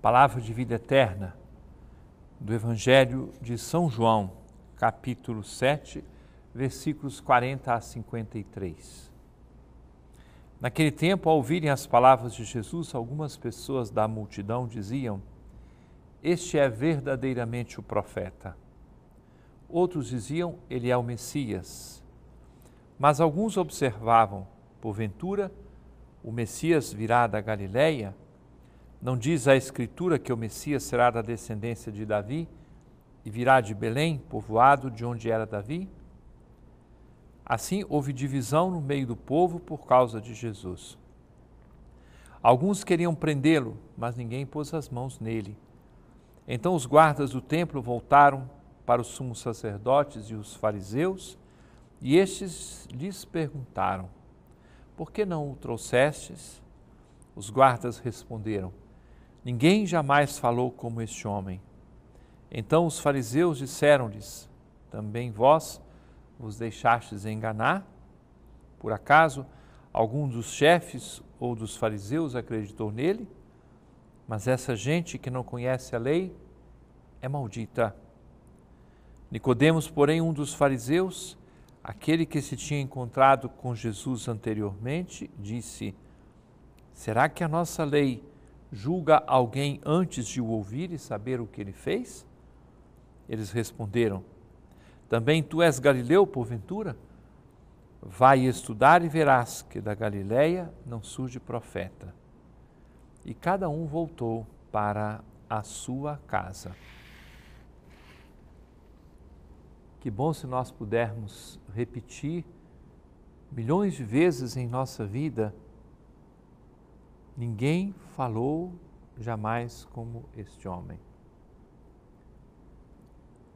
Palavra de vida eterna do Evangelho de São João, capítulo 7, versículos 40 a 53. Naquele tempo, ao ouvirem as palavras de Jesus, algumas pessoas da multidão diziam: Este é verdadeiramente o profeta. Outros diziam: Ele é o Messias. Mas alguns observavam: Porventura, o Messias virá da Galileia? Não diz a Escritura que o Messias será da descendência de Davi e virá de Belém, povoado de onde era Davi? Assim houve divisão no meio do povo por causa de Jesus. Alguns queriam prendê-lo, mas ninguém pôs as mãos nele. Então os guardas do templo voltaram para os sumos sacerdotes e os fariseus, e estes lhes perguntaram: Por que não o trouxestes? Os guardas responderam: Ninguém jamais falou como este homem. Então os fariseus disseram-lhes: Também vós vos deixastes enganar? Por acaso algum dos chefes ou dos fariseus acreditou nele? Mas essa gente que não conhece a lei é maldita. Nicodemos, porém, um dos fariseus, aquele que se tinha encontrado com Jesus anteriormente, disse: Será que a nossa lei julga alguém antes de o ouvir e saber o que ele fez? Eles responderam: Também tu és Galileu, porventura? Vai estudar e verás que da Galiléia não surge profeta. E cada um voltou para a sua casa. Que bom se nós pudermos repetir milhões de vezes em nossa vida Ninguém falou jamais como este homem.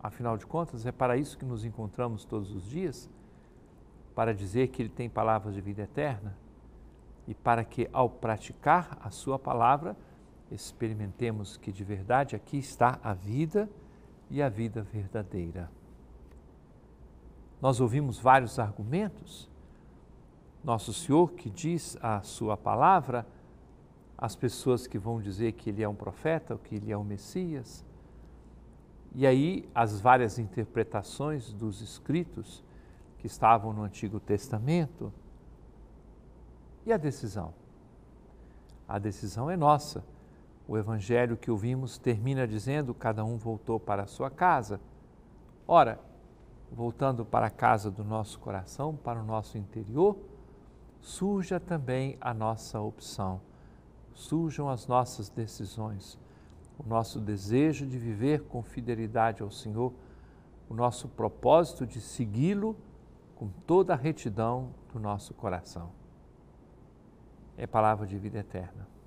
Afinal de contas, é para isso que nos encontramos todos os dias para dizer que Ele tem palavras de vida eterna e para que, ao praticar a Sua palavra, experimentemos que de verdade aqui está a vida e a vida verdadeira. Nós ouvimos vários argumentos. Nosso Senhor, que diz a Sua palavra, as pessoas que vão dizer que ele é um profeta, ou que ele é um Messias. E aí as várias interpretações dos escritos que estavam no Antigo Testamento. E a decisão? A decisão é nossa. O evangelho que ouvimos termina dizendo: cada um voltou para a sua casa. Ora, voltando para a casa do nosso coração, para o nosso interior, surja também a nossa opção surjam as nossas decisões, o nosso desejo de viver com fidelidade ao Senhor, o nosso propósito de segui-lo com toda a retidão do nosso coração. É palavra de vida eterna.